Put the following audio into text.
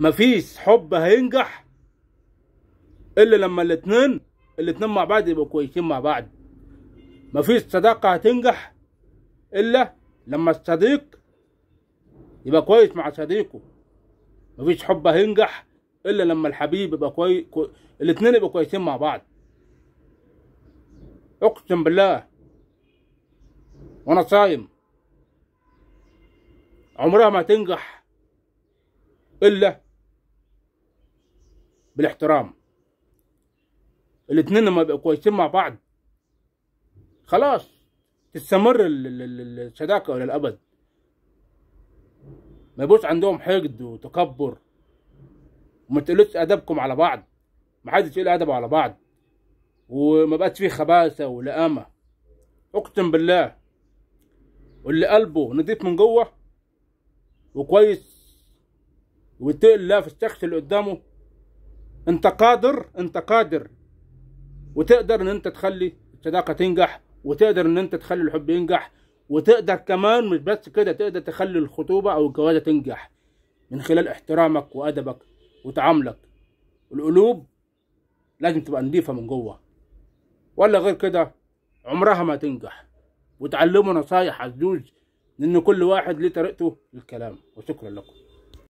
مفيش حب هينجح الا لما الاتنين الاتنين مع بعض يبقوا كويسين مع بعض مفيش صداقة هتنجح الا لما الصديق يبقى كويس مع صديقه مفيش حب هينجح الا لما الحبيب يبقى كويس كوي... الاتنين يبقوا كويسين مع بعض اقسم بالله وانا صايم عمرها ما تنجح الا بالاحترام الاثنين لما يبقوا كويسين مع بعض خلاص تستمر الشداكة الى الابد ما يبقوش عندهم حقد وتكبر وما تقلوش ادبكم على بعض ما حدش يقل ادبه على بعض وما بقاش فيه خباثه ولئامه اقسم بالله واللي قلبه نضيف من جوه وكويس ويتقي الله في الشخص اللي قدامه انت قادر انت قادر وتقدر ان انت تخلي الصداقه تنجح وتقدر ان انت تخلي الحب ينجح وتقدر كمان مش بس كده تقدر تخلي الخطوبه او الجوازه تنجح من خلال احترامك وادبك وتعاملك القلوب لازم تبقى نظيفه من جوه ولا غير كده عمرها ما تنجح وتعلموا نصايح عزوز لان كل واحد ليه طريقته للكلام وشكرا لكم